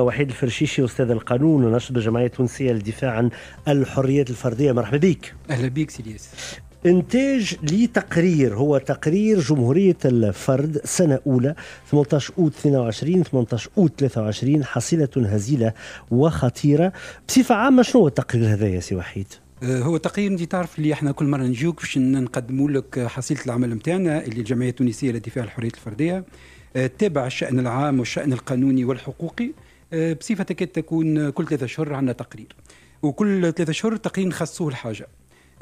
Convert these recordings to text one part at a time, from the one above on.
وحيد الفرشيشي استاذ القانون ونشط بالجمعيه التونسيه للدفاع عن الحريات الفرديه مرحبا بك اهلا بك سيلياس انتاج لتقرير هو تقرير جمهورية الفرد سنة أولى 18 أوت 22 18 أوت 23 حصيلة هزيلة وخطيرة بصفة عامة شنو هو التقرير هذا يا سي وحيد؟ أه، هو تقرير انت تعرف اللي احنا كل مره نجيوك باش نقدموا لك حصيله العمل نتاعنا اللي الجمعيه التونسيه للدفاع عن الحريات الفرديه أه، تابع الشان العام والشان القانوني والحقوقي آه، بصفه تكاد تكون كل ثلاثة اشهر عندنا تقرير وكل ثلاثة اشهر تقرير نخصصوه لحاجه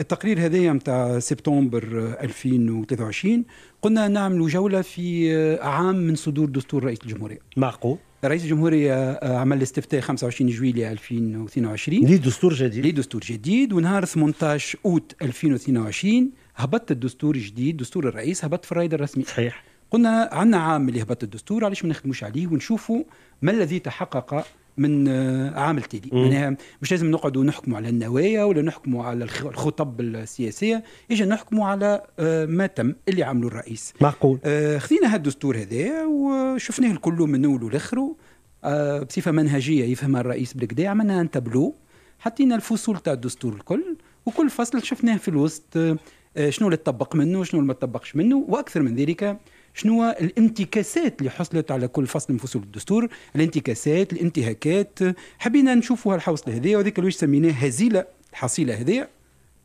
التقرير هذايا متاع سبتمبر 2023 قلنا نعملوا جوله في آه، عام من صدور دستور رئيس الجمهوريه معقول رئيس الجمهورية آه، عمل استفتاء 25 جويلية 2022 ليه دستور جديد ليه دستور جديد ونهار 18 أوت 2022 هبط الدستور الجديد دستور الرئيس هبط في الرائد الرسمي صحيح قلنا عندنا اللي هبط الدستور علاش ما نخدموش عليه ونشوفوا ما الذي تحقق من آه، عام التالي يعني مش لازم نقعدوا نحكموا على النوايا ولا نحكموا على الخطب السياسيه يجي نحكموا على آه، ما تم اللي عمله الرئيس معقول آه، خذينا هالدستور هذا وشفناه الكل من اوله لاخره بصفه منهجيه يفهمها الرئيس بالكدا عملنا ان تابلو حطينا الفصول تاع الدستور الكل وكل فصل شفناه في الوسط شنو اللي تطبق منه وشنو اللي ما تطبقش منه واكثر من ذلك شنو الانتكاسات اللي حصلت على كل فصل من فصول الدستور الانتكاسات الانتهاكات حبينا نشوفوا الحوصله هذه وذيك اللي سميناه هزيله الحصيله هذه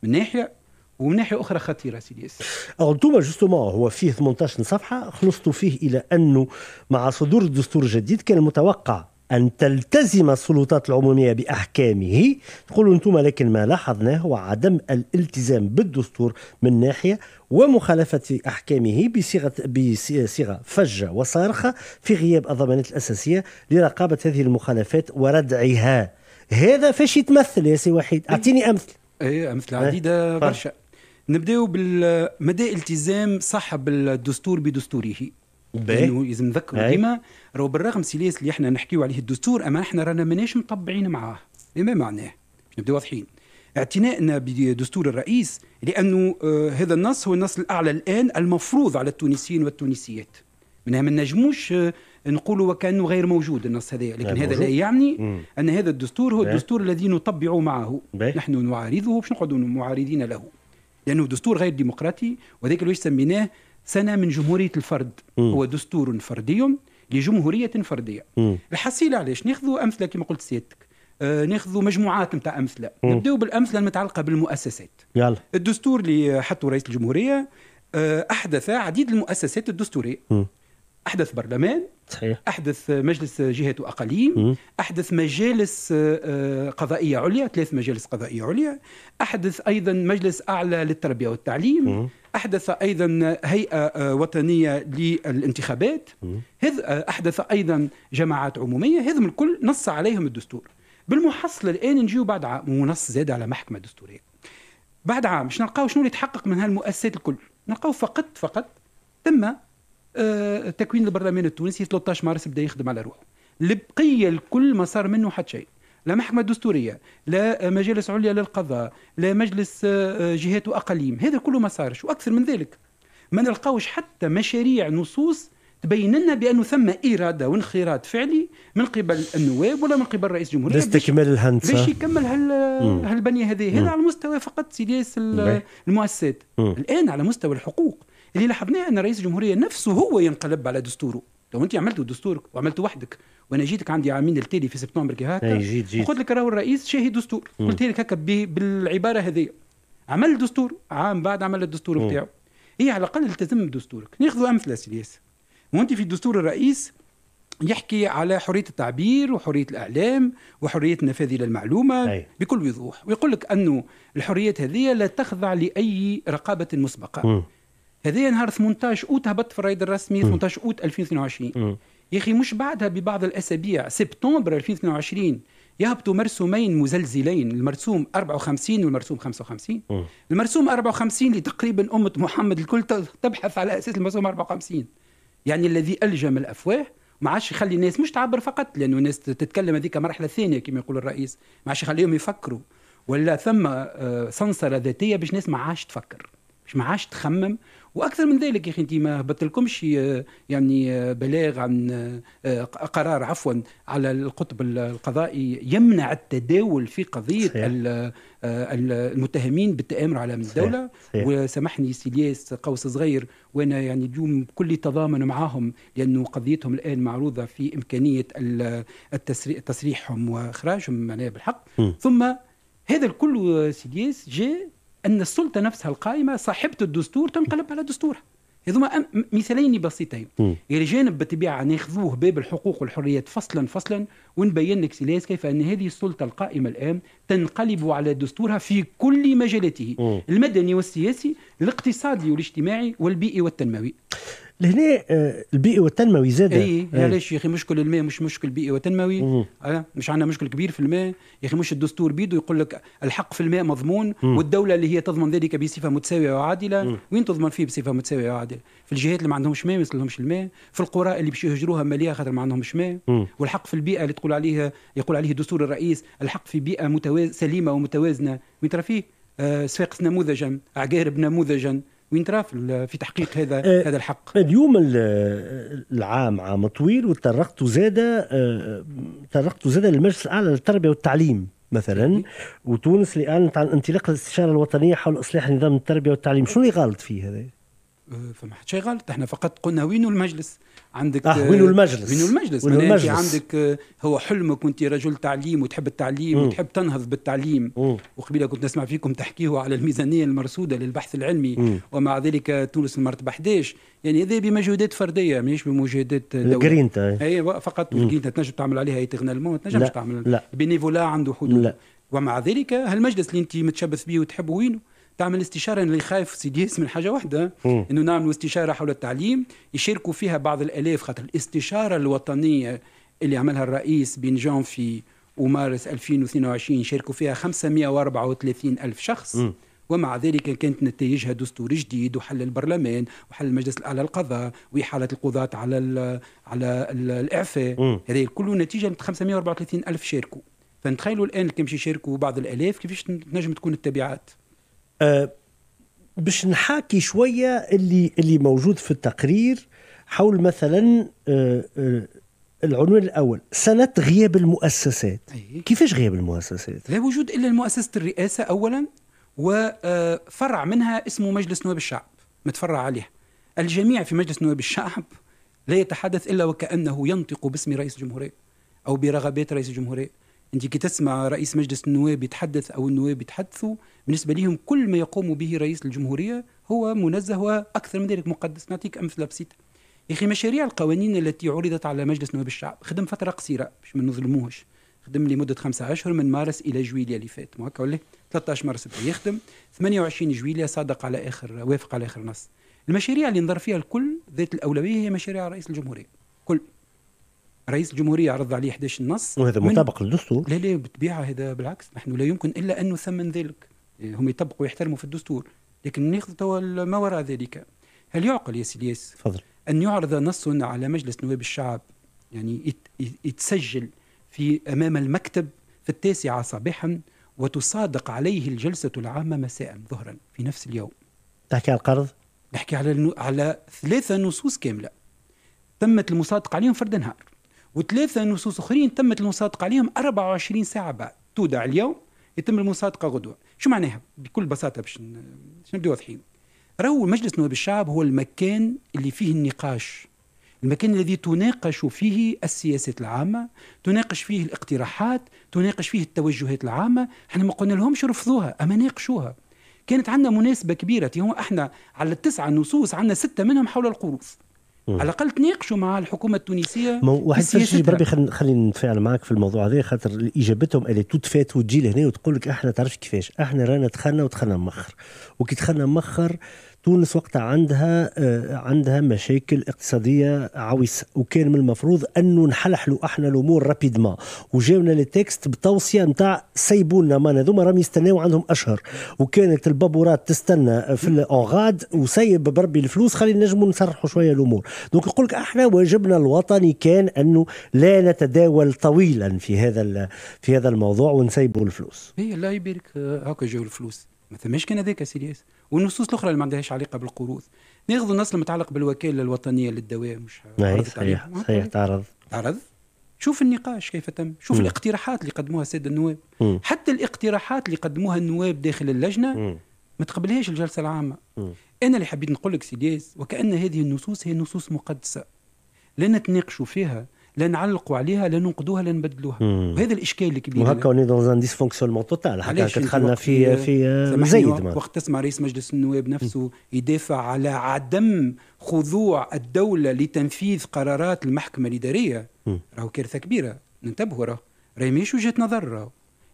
من ناحيه ومن ناحيه اخرى خطيره سيدي ياسر. انتم جوستومون هو فيه 18 صفحه خلصتوا فيه الى انه مع صدور الدستور الجديد كان المتوقع أن تلتزم السلطات العمومية بأحكامه تقولوا أنتم لكن ما لاحظناه هو عدم الالتزام بالدستور من ناحية ومخالفة أحكامه بصيغة بصيغة فجة وصارخة في غياب الضمانات الأساسية لرقابة هذه المخالفات وردعها هذا فاش يتمثل يا سي وحيد أعطيني إيه، أمثلة أي أمثلة عديدة برشا نبداو بالمدى التزام صاحب الدستور بدستوره لانه اذا نذكروا ديما راهو بالرغم سيليس اللي احنا نحكيو عليه الدستور اما احنا رانا ماناش مطبعين معاه إيه ما معناه نبداو واضحين اعتنائنا بدستور الرئيس لانه آه هذا النص هو النص الاعلى الان المفروض على التونسيين والتونسيات منها ما نجموش آه نقولوا وكانه غير موجود النص هذا لكن هذا لا يعني مم. ان هذا الدستور هو الدستور الذي نطبع معه بي. نحن نعارضه باش نقعدوا معارضين له لانه دستور غير ديمقراطي وذلك اللي سميناه سنة من جمهورية الفرد م. هو دستور فردي لجمهورية فردية م. الحصيلة علاش ناخذوا أمثلة كما قلت سيادتك آه ناخذوا مجموعات نتاع أمثلة نبداو بالأمثلة المتعلقة بالمؤسسات يلا. الدستور اللي حطه رئيس الجمهورية آه أحدث عديد المؤسسات الدستورية م. أحدث برلمان صحيح. أحدث مجلس جهات وأقاليم أحدث مجالس آه، آه، قضائية عليا ثلاث مجالس قضائية عليا أحدث أيضا مجلس أعلى للتربية والتعليم م. أحدث أيضا هيئة آه، وطنية للانتخابات هذ آه، أحدث أيضا جماعات عمومية هذم الكل نص عليهم الدستور بالمحصلة الآن نجيو بعد عام ونص زاد على محكمة دستورية بعد عام باش نلقاو شنو اللي تحقق من هالمؤسسات الكل نلقاو فقط فقط تم آه، تكوين البرلمان التونسي 13 مارس بدا يخدم على روحه البقيه الكل ما صار منه حتى شيء لا محكمة دستورية لا مجالس عليا للقضاء لا مجلس آه، آه، جهات وأقاليم هذا كله ما صارش وأكثر من ذلك ما نلقاوش حتى مشاريع نصوص تبين لنا بانه ثم اراده وانخراط فعلي من قبل النواب ولا من قبل رئيس الجمهوريه لاستكمال الهندسه باش يكمل هال هالبنيه هذه هذا على مستوى فقط سياسه المؤسسات الان على مستوى الحقوق اللي لاحظناه ان رئيس الجمهوريه نفسه هو ينقلب على دستوره لو انت عملتوا دستورك وعملته وحدك وانا جيتك عندي عامين التالي في سبتمبر كي هكا جيت جيت قلت لك راهو الرئيس شاهي دستور قلت لك هكا بالعباره هذه عمل دستور عام بعد عمل الدستور نتاعو هي على الاقل التزم بدستورك ناخذوا امثله سياس وانت في دستور الرئيس يحكي على حرية التعبير وحرية الإعلام وحرية نفاذ المعلومة أي. بكل وضوح ويقول لك أنه الحريات هذه لا تخضع لأي رقابة مسبقة م. هذايا نهار 18 اوت هبط في الرايد الرسمي 18 اوت 2022 يا اخي مش بعدها ببعض الاسابيع سبتمبر 2022 يهبطوا مرسومين مزلزلين المرسوم 54 والمرسوم 55 م. المرسوم 54 اللي تقريبا أمة محمد الكل تبحث على أساس المرسوم 54 يعني الذي ألجم الأفواه ما عادش يخلي الناس مش تعبر فقط لأنه الناس تتكلم هذيك مرحلة ثانية كما يقول الرئيس ما عادش يخليهم يفكروا ولا ثم آه، سنصرة ذاتية باش الناس ما عادش تفكر باش ما عادش تخمم واكثر من ذلك يا اخي انت ما هبطلكمش آه، يعني آه، بلاغ عن آه، قرار عفوا على القطب القضائي يمنع التداول في قضيه المتهمين بالتآمر على من الدولة صحيح. وسمحني سيلياس قوس صغير وأنا يعني اليوم كل تضامن معهم لأنه قضيتهم الآن معروضة في إمكانية تسريحهم وإخراجهم معناها بالحق م. ثم هذا الكل سيلياس جاء أن السلطة نفسها القائمة صاحبة الدستور تنقلب على دستورها هذوما مثالين بسيطين يعني جانب بالطبيعه ناخذوه يعني باب الحقوق والحريات فصلا فصلا ونبين لك سيلاس كيف ان هذه السلطه القائمه الان تنقلب على دستورها في كل مجالاته المدني والسياسي الاقتصادي والاجتماعي والبيئي والتنموي لهنا آه، البيئي والتنموي زاد اي إيه، إيه. علاش يا اخي مشكل الماء مش مشكل بيئي وتنموي آه، مش عندنا مشكل كبير في الماء يا اخي مش الدستور بيده يقول لك الحق في الماء مضمون مم. والدوله اللي هي تضمن ذلك بصفه متساويه وعادله مم. وين تضمن فيه بصفه متساويه وعادله في الجهات اللي ما عندهمش ماء ما يصلهمش الماء في القرى اللي باش يهجروها ماليه خاطر ما عندهمش ماء والحق في البيئه اللي تقول عليها يقول عليه الدستور الرئيس الحق في بيئه متواز سليمه ومتوازنه وين ترى فيه آه سفاقس نموذجا عقارب نموذجا وين ترى في تحقيق هذا آه هذا الحق آه، اليوم العام عام طويل وتطرقت زاد آه، تطرقت زاد للمجلس الاعلى للتربيه والتعليم مثلا وتونس اللي اعلنت عن انطلاق الاستشاره الوطنيه حول اصلاح نظام التربيه والتعليم شنو اللي غلط فيه هذا؟ أه، فما حد شيء غلط احنا فقط قلنا وين المجلس عندك آه وينو المجلس وينو المجلس, وينو المجلس. عندك آه، هو حلمك وانت رجل تعليم وتحب التعليم م. وتحب تنهض بالتعليم وقبيله كنت نسمع فيكم تحكيه على الميزانيه المرصوده للبحث العلمي م. ومع ذلك تونس المرتبه 11 يعني هذا بمجهودات فرديه ماهيش بمجهودات دوليه اي فقط الجرينتا تنجم تعمل عليها ايترنالمون تنجمش تعمل لا بينيفولا عنده حدود ومع ذلك هالمجلس اللي انت متشبث به وتحبه وينه تعمل استشاره اللي خايف سيدي من حاجه واحده انه نعملوا استشاره حول التعليم يشاركوا فيها بعض الالاف خاطر الاستشاره الوطنيه اللي عملها الرئيس بين جون في ومارس 2022 شاركوا فيها 534 ألف شخص م. ومع ذلك كانت نتائجها دستور جديد وحل البرلمان وحل المجلس الاعلى للقضاء واحاله القضاة على الـ على الـ الاعفاء هذه كله نتيجه 534 الف شاركوا فنتخيلوا الان كم يشاركوا بعض الالاف كيفاش تنجم تكون التبعات آه، باش نحاكي شويه اللي اللي موجود في التقرير حول مثلا آه، آه، العنوان الاول سنه غياب المؤسسات أيه. كيفاش غياب المؤسسات لا وجود الا مؤسسه الرئاسه اولا وفرع منها اسمه مجلس نواب الشعب متفرع عليه الجميع في مجلس نواب الشعب لا يتحدث الا وكانه ينطق باسم رئيس الجمهوريه او برغبات رئيس الجمهوريه انت كي تسمع رئيس مجلس النواب يتحدث او النواب يتحدثوا بالنسبه لهم كل ما يقوم به رئيس الجمهوريه هو منزه واكثر من ذلك مقدس نعطيك امثله بسيطه يا اخي مشاريع القوانين التي عرضت على مجلس نواب الشعب خدم فتره قصيره باش ما نظلموهش خدم لمده خمسة اشهر من مارس الى جويليا اللي فات هكا ولا 13 مارس بدا يخدم 28 جويليا صادق على اخر وافق على اخر نص المشاريع اللي نظر فيها الكل ذات الاولويه هي مشاريع رئيس الجمهوريه كل رئيس الجمهوريه عرض عليه 11 نص وهذا مطابق للدستور لا لا بالطبيعه هذا بالعكس نحن لا يمكن الا ان نثمن ذلك إيه، هم يطبقوا ويحترموا في الدستور لكن ناخذ توا ما وراء ذلك هل يعقل يا سيلياس تفضل ان يعرض نص على مجلس نواب الشعب يعني يتسجل في امام المكتب في التاسعه صباحا وتصادق عليه الجلسه العامه مساء ظهرا في نفس اليوم تحكي على القرض نحكي على على ثلاثه نصوص كامله تمت المصادقه عليهم فرد نهار وثلاثة نصوص أخرين تمت المصادقة عليهم 24 ساعة بعد تودع اليوم يتم المصادقة غدوة شو معناها بكل بساطة باش نبدو واضحين راهو مجلس نواب الشعب هو المكان اللي فيه النقاش المكان الذي تناقش فيه السياسات العامة تناقش فيه الاقتراحات تناقش فيه التوجهات العامة احنا ما قلنا لهمش رفضوها أما ناقشوها كانت عندنا مناسبة كبيرة هو احنا على التسعة نصوص عندنا ستة منهم حول القروض على الاقل تناقشوا مع الحكومه التونسيه واحد الشيء بربي خلينا نتفاعل معك في الموضوع هذا خاطر اجابتهم اللي فات وتجي لهنا وتقول لك احنا تعرفش كيفاش احنا رانا دخلنا ودخلنا مخر وكي دخلنا مخر آه تونس وقتها عندها آه، عندها مشاكل اقتصاديه عويصه وكان من المفروض انه نحلحلوا احنا الامور رابيدمون وجاونا لي تيكست بتوصيه نتاع سيبونا ما مان هذوما راهم يستناو عندهم اشهر وكانت البابورات تستنى آه، في الاونغاد وسيب بربي الفلوس خلينا نجموا نسرحوا شويه الامور دونك يقول لك احنا واجبنا الوطني كان انه لا نتداول طويلا في هذا في هذا الموضوع ونسيبوا الفلوس هي الله يبارك آه، هكا جاو الفلوس ما ثماش كان هذاك سي الياس والنصوص الاخرى اللي ما عندهاش علاقه بالقروض ناخذ النص المتعلق بالوكاله الوطنيه للدواء مش صحيح صحيح تعرض تعرض شوف النقاش كيف تم شوف م. الاقتراحات اللي قدموها السيد النواب م. حتى الاقتراحات اللي قدموها النواب داخل اللجنه ما تقبلهاش الجلسه العامه م. انا اللي حبيت نقول لك سيدي وكان هذه النصوص هي نصوص مقدسه لا نتناقشوا فيها لا نعلقوا عليها لا ننقدوها لا نبدلوها وهذا الاشكال الكبير وهكا وني دون ان ديسفونكسيونمون توتال هكا دخلنا في في آه، مزيد وقت تسمع رئيس مجلس النواب نفسه مم. يدافع على عدم خضوع الدوله لتنفيذ قرارات المحكمه الاداريه راهو كارثه كبيره ننتبهوا راهو راهي ماهيش وجهه نظر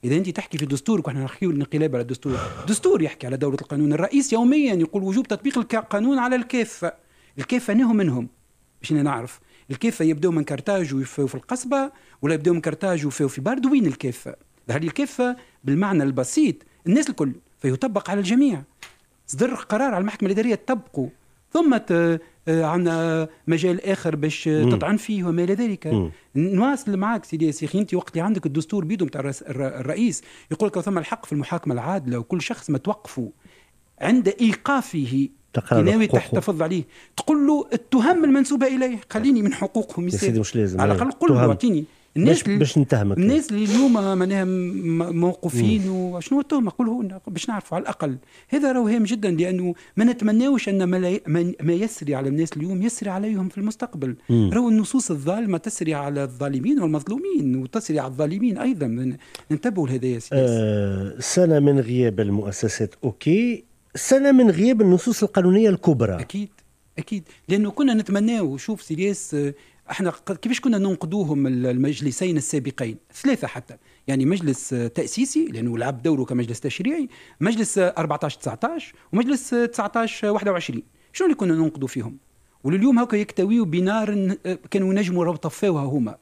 اذا انت تحكي في دستورك ونحن نحكيو الانقلاب على الدستور دستور يحكي على دوله القانون الرئيس يوميا يقول وجوب تطبيق القانون على الكافه الكافه نهم منهم باش انا نعرف الكافة يبداو من كارتاج ويفيو في القصبة ولا يبداو من كارتاج ويفيو في وين الكافة ظهر لي الكافة بالمعنى البسيط الناس الكل فيطبق على الجميع صدر قرار على المحكمة الإدارية تطبقه ثم آه، عندنا آه، مجال اخر باش تطعن فيه وما الى ذلك نواصل معك سيدي يا سيخي انت وقت اللي عندك الدستور بيدو نتاع الرئيس يقول لك ثم الحق في المحاكمه العادله وكل شخص ما توقفوا عند ايقافه ناوي تحتفظ عليه تقول له التهم المنسوبه اليه خليني من حقوقهم يا سيدي مش لازم على أيوة. الاقل قول له اعطيني الناس باش, نتهمك الناس اللي اليوم معناها موقوفين وشنو التهمه قول لنا باش نعرفوا على الاقل هذا راه هام جدا لانه ما نتمناوش ان ما يسري على الناس اليوم يسري عليهم في المستقبل راهو النصوص الظالمه تسري على الظالمين والمظلومين وتسري على الظالمين ايضا انتبهوا لهذا يا سيدي آه سنه من غياب المؤسسات اوكي سنه من غياب النصوص القانونيه الكبرى اكيد اكيد لانه كنا نتمناو شوف سيرياس احنا كيفاش كنا ننقدوهم المجلسين السابقين ثلاثه حتى يعني مجلس تاسيسي لانه لعب دوره كمجلس تشريعي مجلس 14 19 ومجلس 19 21 شنو اللي كنا ننقدوا فيهم ولليوم هكا يكتويوا بنار كانوا ينجموا طفاوها هما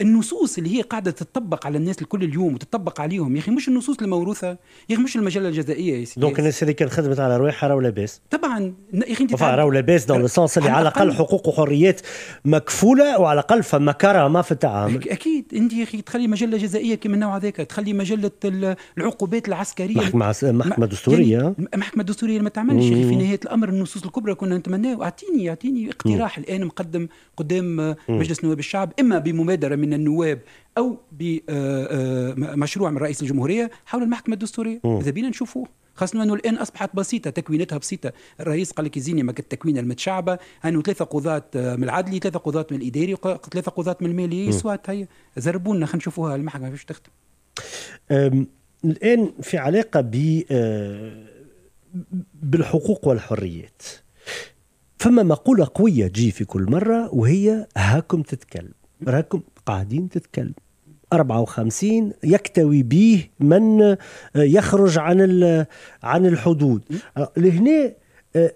النصوص اللي هي قاعده تطبق على الناس الكل اليوم وتطبق عليهم يا اخي مش النصوص الموروثه يا اخي مش المجله الجزائيه يا سيدي دونك الناس اللي كان خدمت على رواحها راهو لاباس طبعا يا اخي انت راهو لاباس دون السونس اللي على الاقل حقوق وحريات مكفوله وعلى الاقل فما كرامه في التعامل اكيد انت يا اخي تخلي مجله جزائيه كيما النوع هذاك تخلي مجله العقوبات العسكريه محكمه يعني محكمه دستوريه يعني محكمه دستوريه ما تعملش يا اخي في نهايه الامر النصوص الكبرى كنا نتمناه اعطيني اعطيني اقتراح الان مقدم قدام مجلس نواب الشعب اما بمبادره من من النواب او بمشروع آه، آه، من رئيس الجمهوريه حول المحكمه الدستوريه اذا بينا نشوفوه خاصة أنه الآن أصبحت بسيطة تكوينتها بسيطة الرئيس قال لك يزيني ما التكوين المتشعبة أنه ثلاثة قضاة من العدلي ثلاثة قضاة من الإداري ثلاثة قضاة من المالي سوات هي زربونا خلينا نشوفوها المحكمة باش تخدم الآن في علاقة ب آه، بالحقوق والحريات فما مقولة قوية تجي في كل مرة وهي هاكم تتكلم راكم قاعدين تتكلم 54 يكتوي به من آه، يخرج عن عن الحدود آه، لهنا آه،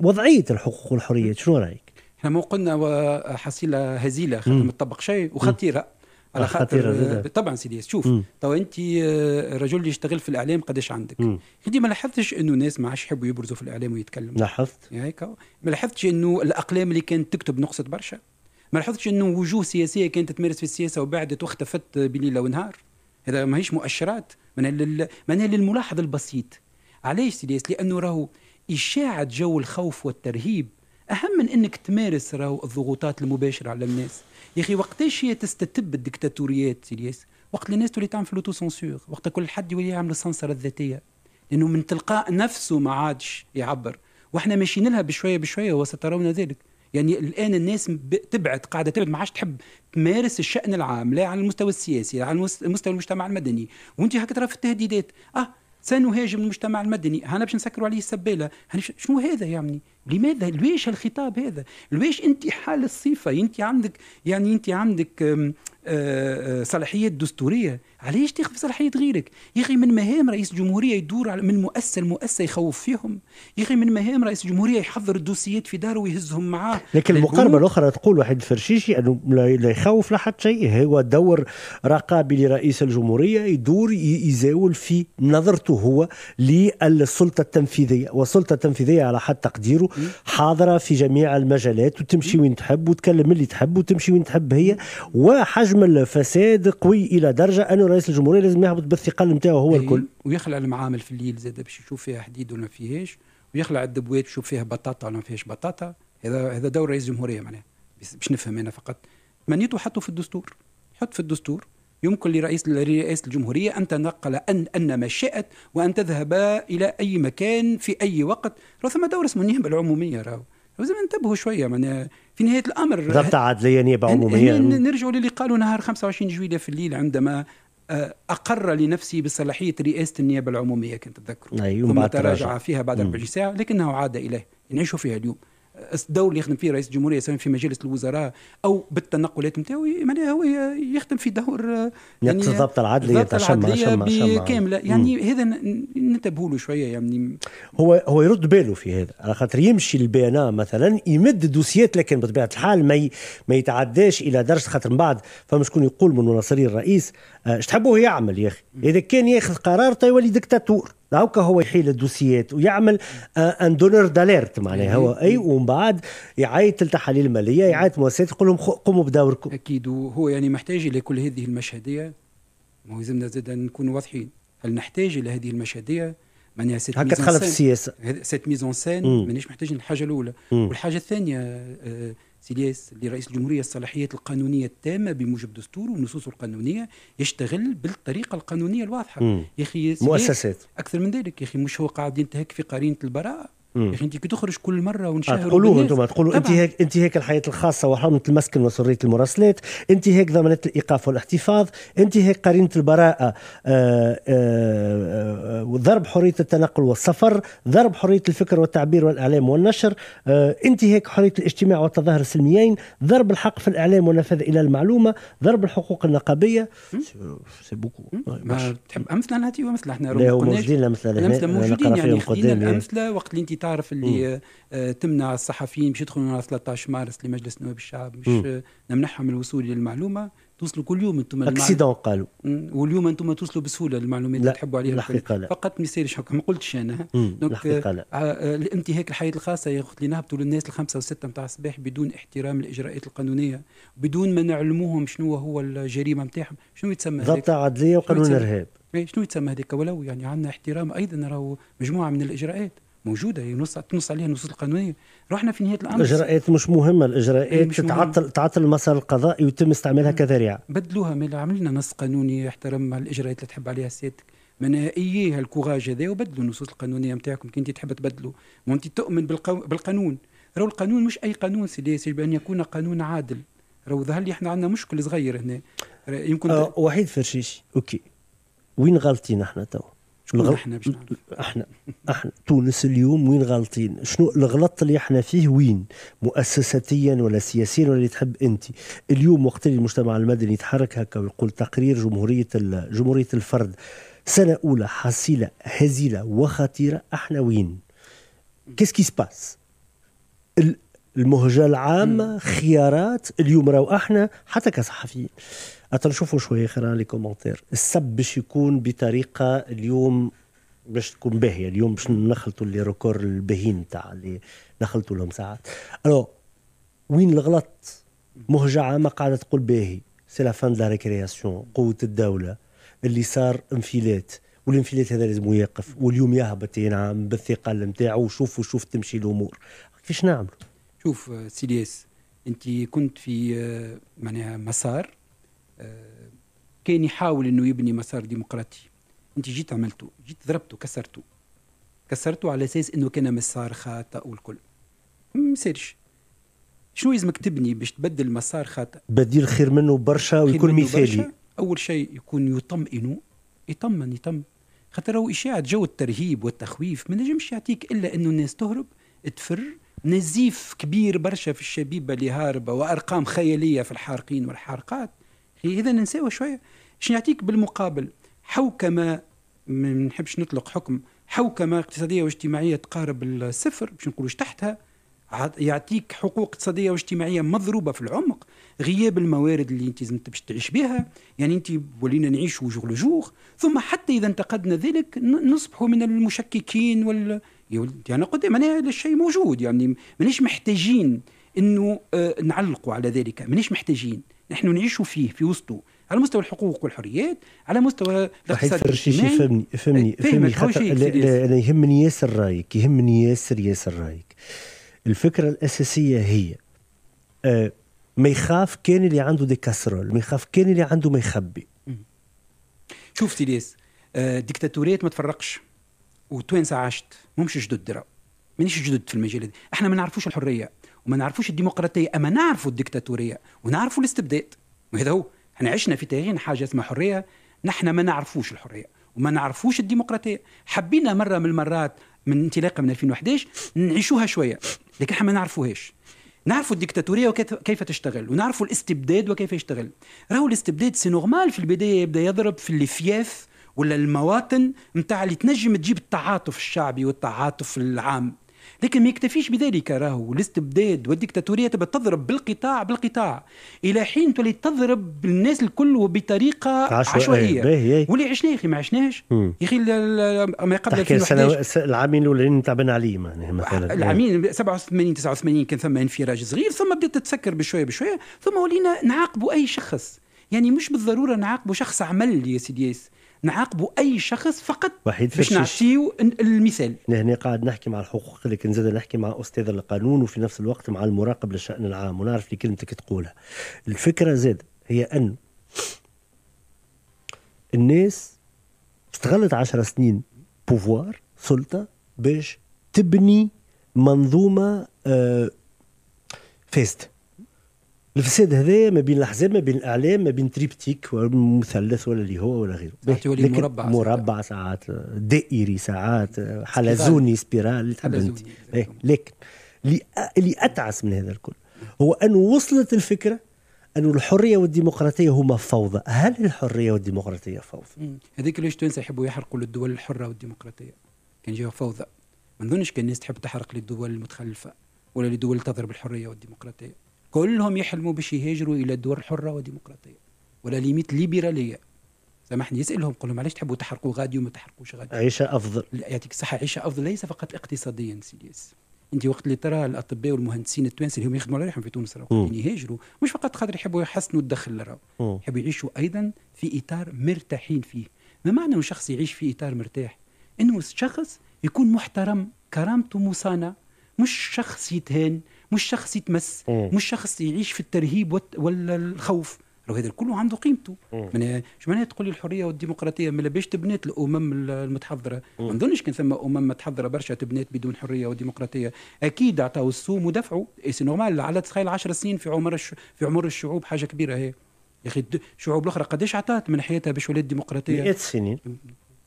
وضعيه الحقوق والحريات شنو رايك؟ احنا قلنا وحصيله هزيله خاطر ما تطبق شيء وخطيره على خاطر طبعا سيدي شوف تو انت رجل اللي يشتغل في الاعلام قداش عندك انت ما لاحظتش انه الناس ما عادش يحبوا يبرزوا في الاعلام ويتكلموا لاحظت هيك ما لاحظتش انه الاقلام اللي كانت تكتب نقصت برشا ما لاحظتش انه وجوه سياسيه كانت تمارس في السياسه وبعدت واختفت بليل ونهار هذا ماهيش مؤشرات معناها لل... من للملاحظ البسيط علاش سيدي لانه راهو اشاعه جو الخوف والترهيب اهم من انك تمارس راهو الضغوطات المباشره على الناس يا اخي وقتاش هي تستتب الدكتاتوريات سيلياس وقت الناس تولي تعمل في سانسور وقت كل حد يولي يعمل السنسرة الذاتية لأنه من تلقاء نفسه ما عادش يعبر وإحنا ماشيين لها بشوية بشوية وسترون ذلك يعني الان الناس تبعد قاعده تبعد ما عادش تحب تمارس الشان العام لا على المستوى السياسي لا على مستوى المجتمع المدني وانت هكا ترى في التهديدات اه سنهاجم المجتمع المدني انا باش نسكروا عليه السباله شنو هذا يعني لماذا ليش هالخطاب هذا ليش انت حال الصفه انت عندك يعني انت عندك آه، آه، صلاحيات دستوريه علاش تاخذ صلاحيه غيرك يا اخي من مهام رئيس الجمهوريه يدور على من مؤسسه لمؤسسه يخوف فيهم يا اخي من مهام رئيس الجمهوريه يحضر الدوسيات في داره ويهزهم معاه لكن المقاربه الاخرى تقول واحد الفرشيشي انه لا يخوف لا حتى شيء هو دور رقابي لرئيس الجمهوريه يدور يزاول في نظرته هو للسلطه التنفيذيه والسلطه التنفيذيه على حد تقديره حاضره في جميع المجالات وتمشي وين تحب وتكلم اللي تحب وتمشي وين تحب هي وحجم الفساد قوي الى درجه انه رئيس الجمهوريه لازم يهبط بالثقل نتاعو هو إيه، الكل ويخلع المعامل في الليل زاد باش يشوف فيها حديد ولا ما فيهاش ويخلع الدبوات يشوف فيها بطاطا ولا ما فيهاش بطاطا هذا هذا دور رئيس الجمهوريه معناها باش نفهم انا فقط تمنيته حطوا في الدستور حط في الدستور يمكن لرئيس لرئيس الجمهوريه ان تنقل ان ان ما شئت وان تذهب الى اي مكان في اي وقت راه ثم دور اسمه النيابه العموميه راهو لازم انتبهوا شويه معناها في نهايه الامر ضبط عدليه نيابه عموميه نرجعوا للي قالوا نهار 25 جويليه في الليل عندما آه، اقر لنفسه بصلاحيه رئاسه النيابه العموميه كنت اتذكر أيوة، ثم تراجع فيها بعد 24 ساعه لكنه عاد اليه نعيش فيها اليوم الدور اللي يخدم فيه رئيس الجمهوريه سواء في مجلس الوزراء او بالتنقلات نتاعو معناها هو يخدم في دور يعني الضبط العدلي الضبط العدلية بكامله يعني مم. هذا ننتبهوا له شويه يعني هو هو يرد باله في هذا على خاطر يمشي البيانا مثلا يمد دوسيات لكن بطبيعه الحال ما ما يتعداش الى درجه خاطر من بعد فما شكون يقول من مناصري الرئيس اش آه، تحبوه يعمل يا اخي اذا كان ياخذ قرار طيب يولي دكتاتور دعوك هو يحيل الدوسيات ويعمل ان دونر داليرت معناها هو اي ومن بعد يعيط للتحاليل الماليه يعيط مؤسسات يقول لهم قوموا بدوركم اكيد وهو يعني محتاج الى كل هذه المشهديه ما هو يلزمنا زاد نكون واضحين هل نحتاج الى هذه المشهديه معناها سيت هكا تخلف السياسه سيت ميزون سين مانيش محتاجين الحاجه الاولى والحاجه الثانيه آه، سيلياس لرئيس الجمهورية الصلاحيات القانونية التامة بموجب دستور ونصوصه القانونية يشتغل بالطريقة القانونية الواضحة يا أخي مؤسسات أكثر من ذلك يا أخي مش هو قاعد ينتهك في قرينة البراءة يا اخي انت كي تخرج كل مره ونشهر تقولوه انتم تقولوا انتهاك انتهاك الحياه الخاصه وحرمه المسكن وسريه المراسلات انتهاك ضمانات الايقاف والاحتفاظ انتهاك قرينه البراءه آه، آه، آه، وضرب حريه التنقل والسفر ضرب حريه الفكر والتعبير والاعلام والنشر انتهاك حريه الاجتماع والتظاهر السلميين ضرب الحق في الاعلام والنفاذ الى المعلومه ضرب الحقوق النقابيه سي بوكو ما تحب امثله نعطيو امثله احنا لا موجودين امثله موجودين يعني امثله وقت اللي انت تعرف اللي آه تمنع الصحفيين باش يدخلوا نهار 13 مارس لمجلس نواب الشعب مش آه، نمنحهم الوصول للمعلومه توصلوا كل يوم انتم اكسيدون قالوا واليوم انتم توصلوا بسهوله للمعلومات اللي تحبوا عليها الحقيقه لا فقط ما يصيرش ما قلتش انا دونك الانتهاك آه، آه، الحياه الخاصه ياخذ اللي نهبطوا للناس الخمسه والسته نتاع الصباح بدون احترام الاجراءات القانونيه بدون ما نعلموهم شنو هو الجريمه نتاعهم شنو يتسمى ضبط عدليه وقانون ارهاب شنو يتسمى إيه، هذاك ولو يعني عندنا احترام ايضا راهو مجموعه من الاجراءات موجوده ينص تنص عليها النصوص القانونيه رحنا في نهايه الامر الاجراءات مش مهمه الاجراءات مش تعطل مهمة. تعطل المسار القضائي ويتم استعمالها كذريعه بدلوها ما عملنا نص قانوني يحترم الاجراءات اللي تحب عليها سيادتك من اييه الكوراج هذا وبدلوا النصوص القانونيه نتاعكم كي انت تحب تبدلوا ما انت تؤمن بالقو... بالقانون راهو القانون مش اي قانون سيدي يجب ان يكون قانون عادل راهو ظهر لي احنا عندنا مشكل صغير هنا يمكن آه وحيد فرشيش اوكي وين غلطين احنا توا شكون الغل... احنا باش احنا احنا تونس اليوم وين غالطين شنو الغلط اللي احنا فيه وين مؤسساتيا ولا سياسيا ولا اللي تحب انت اليوم وقت اللي المجتمع المدني يتحرك هكا ويقول تقرير جمهوريه ال... جمهوريه الفرد سنه اولى حصيله هزيله وخطيره احنا وين كيس كي سباس المهجه العامه خيارات اليوم راهو احنا حتى كصحفيين نشوفوا شوي خلينا لي كومنتير السب باش يكون بطريقه اليوم باش تكون باهيه اليوم باش نخلطوا لي ريكور البهين تاع اللي نخلطوا لهم ساعات الو وين الغلط مهجعة ما قاعدة تقول باهي سي لا فان لا ريكرياسيون قوة الدولة اللي صار انفلات والانفلات هذا لازم يقف واليوم يهبط ينعم بالثقة نتاعو وشوفوا شوف تمشي الأمور كيفاش نعملوا شوف سيلياس انت كنت في آه، معناها مسار آه، كان يحاول انه يبني مسار ديمقراطي انت جيت عملته جيت ضربته كسرته كسرته على اساس انه كان مسار خاطئ والكل ما سيرش شنو يلزمك تبني باش تبدل مسار خاطئ بديل خير منه برشا ويكون مثالي اول شيء يكون يطمئنه يطمن يطمن خاطر هو اشاعه جو الترهيب والتخويف ما نجمش يعطيك الا انه الناس تهرب تفر نزيف كبير برشا في الشبيبه اللي هاربه وارقام خياليه في الحارقين والحارقات إيه، اذا نساوي شويه شنو يعطيك بالمقابل حوكمه ما نحبش نطلق حكم حوكمه اقتصاديه واجتماعيه تقارب الصفر باش نقولوش تحتها يعطيك حقوق اقتصاديه واجتماعيه مضروبه في العمق غياب الموارد اللي انت لازم باش تعيش بها يعني انت ولينا نعيش جور لجور ثم حتى اذا انتقدنا ذلك نصبح من المشككين وال يعني انا قدام انا الشيء موجود يعني مانيش محتاجين انه آه، نعلقوا على ذلك مانيش محتاجين نحن نعيش فيه في وسطه على مستوى الحقوق والحريات على مستوى الاقتصاد الاجتماعي فهمني فهمني فهمني انا يهمني ياسر رايك يهمني ياسر ياسر رايك الفكره الاساسيه هي آه ما يخاف كان اللي عنده دي كاسرول ما يخاف كان اللي عنده ما يخبي شوف سيديس آه ديكتاتوريات ما تفرقش وتوانسه عاشت مش جدد درا مانيش جدد في المجال دي. احنا ما نعرفوش الحريه وما نعرفوش الديمقراطيه اما نعرفوا الدكتاتوريه ونعرفوا الاستبداد وهذا هو احنا عشنا في تاريخنا حاجه اسمها حريه نحن ما نعرفوش الحريه وما نعرفوش الديمقراطيه حبينا مره من المرات من انطلاقا من 2011 نعيشوها شويه لكن احنا ما نعرفوهاش نعرفوا الديكتاتوريه وكيف تشتغل ونعرفوا الاستبداد وكيف يشتغل راهو الاستبداد سي نورمال في البدايه يبدا يضرب في الفياف ولا المواطن نتاع اللي تنجم تجيب التعاطف الشعبي والتعاطف العام لكن ما يكتفيش بذلك راهو الاستبداد والديكتاتوريه تبقى تضرب بالقطاع بالقطاع الى حين تولي تضرب بالناس الكل وبطريقه عشوائيه, عشوائية. واللي عشناه يا اخي ما عشناش يا اخي ما قبل 2011 العامين الاولين تعبان عليه معناها مثلا إيه. العامين 87 89 كان ثم انفراج صغير ثم بدات تتسكر بشويه بشويه ثم ولينا نعاقبوا اي شخص يعني مش بالضروره نعاقبوا شخص عمل يا سيدي ياس نعاقبوا اي شخص فقط وحيد باش نعطيو المثال هنا قاعد نحكي مع الحقوق لكن زاد نحكي مع استاذ القانون وفي نفس الوقت مع المراقب للشان العام ونعرف اللي كلمتك تقولها الفكره زاد هي ان الناس استغلت عشر سنين بوفوار سلطه باش تبني منظومه آه، فاسده الفساد هذا ما بين الاحزاب ما بين الاعلام ما بين تريبتيك مثلث ولا اللي هو ولا غيره ساعات مربع مربع ساعات دائري ساعات حلزوني سبيرال اللي تحب إيه، لكن اللي اتعس من هذا الكل هو انه وصلت الفكره أن الحرية والديمقراطية هما فوضى هل الحرية والديمقراطية فوضى؟ هذيك ليش تونس يحبوا يحرقوا للدول الحرة والديمقراطية كان جاها فوضى ما نظنش كان الناس تحب تحرق للدول المتخلفة ولا لدول تضرب الحرية والديمقراطية كلهم يحلموا باش يهاجروا الى الدول الحره والديمقراطيه ولا ليميت ليبراليه سامحني يسالهم قول لهم علاش تحبوا تحرقوا غادي وما تحرقوش غادي عيشه افضل يعطيك الصحه عيشه افضل ليس فقط اقتصاديا سيديس انت وقت اللي ترى الاطباء والمهندسين التوانسه اللي هم يخدموا على ريحهم في تونس راهو يهاجروا مش فقط خاطر يحبوا يحسنوا الدخل راهو يحبوا يعيشوا ايضا في اطار مرتاحين فيه ما معنى ان شخص يعيش في اطار مرتاح انه شخص يكون محترم كرامته مصانه مش شخص يتهان مش شخص يتمس مش شخص يعيش في الترهيب ولا الخوف هذا كله عنده قيمته من شو معناها تقول لي الحريه والديمقراطيه ما لباش تبنات الامم المتحضره ما نظنش كان ثم امم متحضره برشا تبنات بدون حريه وديمقراطيه اكيد عطاو السوم ودفعوا سي نورمال على تخيل 10 سنين في عمر الش... في عمر الشعوب حاجه كبيره هي يا اخي الشعوب الاخرى قداش عطات من حياتها باش ولات ديمقراطيه 100 سنين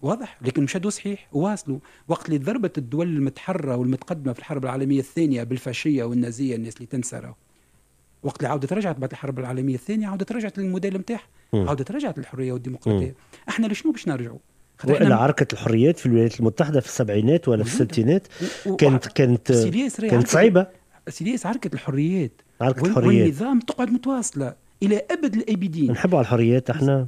واضح لكن مشادو صحيح واصلوا وقت اللي ضربت الدول المتحرره والمتقدمه في الحرب العالميه الثانيه بالفاشيه والنازيه الناس اللي تنسى وقت اللي عاودت رجعت بعد الحرب العالميه الثانيه عاودت رجعت للموديل نتاعها عاودت رجعت للحريه والديمقراطيه احنا لشنو باش نرجعوا والا عركه الحريات في الولايات المتحده في السبعينات ولا في الستينات كانت كانت كانت صعيبه سيدي عركه الحريات عركه الحريات والنظام تقعد متواصله الى ابد الابدين نحبوا على الحريات احنا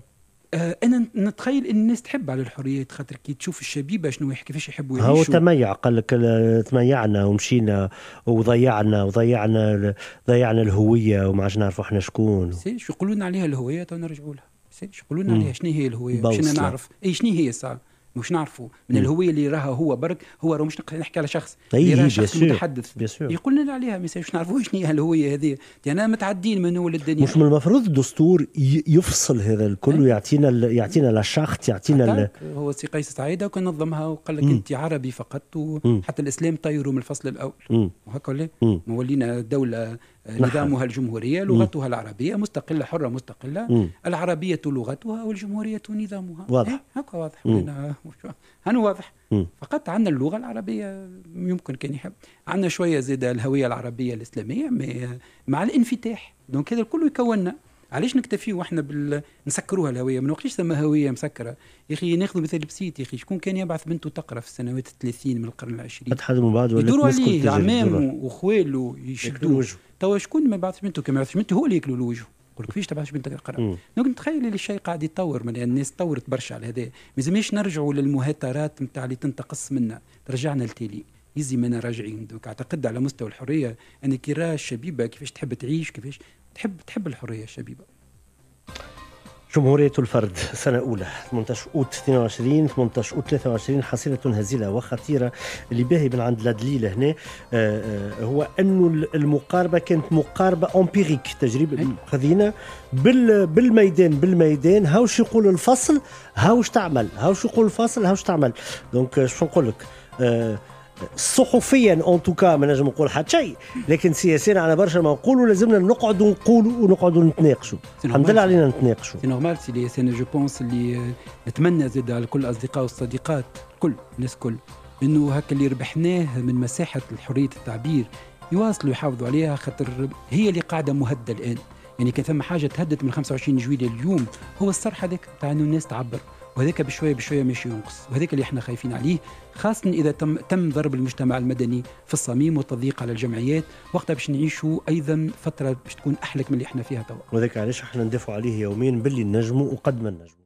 آه، انا نتخيل ان الناس تحب على الحريات خاطر كي تشوف الشبيبه شنو يحكي كيفاش يحبوا يعيشوا هو تميع قال لك تميعنا ومشينا وضيعنا وضيعنا ضيعنا الهويه وما عادش نعرفوا احنا شكون شو يقولون عليها الهويه تو نرجعوا لها شو يقولون عليها شنو هي الهويه باش نعرف اي شنو هي صار مش نعرفه من الهويه اللي راها هو برك هو راه مش نحكي على شخص طيب شخص شخص متحدث يقول لنا عليها ما مش نعرفوش شنو هي الهويه هذه انا متعدين من اول الدنيا مش من المفروض الدستور يفصل هذا الكل إيه؟ ويعطينا ال... يعطينا لاشارت يعطينا ال... هو سي قيس سعيده كان نظمها وقال لك انت عربي فقط وحتى الاسلام طيروا من الفصل الاول وهكا ولا ولينا دوله نظامها الجمهورية لغتها م. العربية مستقلة حرة مستقلة م. العربية لغتها والجمهورية نظامها واضح إيه؟ هكا واضح هنا واضح فقط عندنا اللغة العربية يمكن كان يحب عندنا شوية زيادة الهوية العربية الإسلامية مع الانفتاح دونك هذا الكل يكوننا علاش نكتفيو احنا بال... نسكروها الهويه ما نوقفش ثم هويه مسكره يا اخي ناخذ مثال بسيط يا اخي شكون كان يبعث بنته تقرا في السنوات الثلاثين من القرن العشرين تحدموا بعض يدوروا عليه عمامه وخواله يشدوه توا شكون ما بعث بنته كما يبعثش بنته هو اللي ياكلوا الوجه يقول لك فيش تبعث بنتك تقرا دونك تخيل اللي الشيء قاعد يتطور من الناس تطورت برشا على هذا ما لازمش نرجعوا للمهترات نتاع اللي تنتقص منا ترجعنا للتالي يزي منا راجعين دوك اعتقد على مستوى الحريه ان كي راه الشبيبه كيفاش تحب تعيش كيفاش تحب تحب الحريه الشبيبه جمهورية الفرد سنة أولى 18 أوت 22 18 أوت 23 حصيلة هزيلة وخطيرة اللي باهي من عند لادليل هنا آه، آه، هو أنه المقاربة كانت مقاربة أمبيريك تجربة إيه. خذينا بال بالميدان بالميدان هاوش يقول الفصل هاوش تعمل هاوش يقول الفصل هاوش تعمل دونك شو نقول لك آه، صحفيا اون توكا ما نجم نقول حتى شيء لكن سياسيا على برشا ما نقولوا لازمنا نقعدوا نقولوا ونقعدوا نتناقشوا الحمد لله علينا نتناقشوا سي نورمال سي لي انا جو بونس اللي آه، نتمنى زاد على كل الاصدقاء والصديقات الكل الناس الكل انه هكا اللي ربحناه من مساحه الحريه التعبير يواصلوا يحافظوا عليها خاطر هي اللي قاعده مهدده الان يعني ثم حاجه تهدت من 25 جويليه اليوم هو الصرح هذاك تاع انه الناس تعبر وهذاك بشويه بشويه ماشي ينقص وهذاك اللي احنا خايفين عليه خاصه اذا تم تم ضرب المجتمع المدني في الصميم والتضييق على الجمعيات وقتها باش نعيشوا ايضا فتره باش تكون احلك من اللي احنا فيها توا وهذاك علاش احنا ندافعوا عليه يوميا باللي نجموا وقد ما نجموا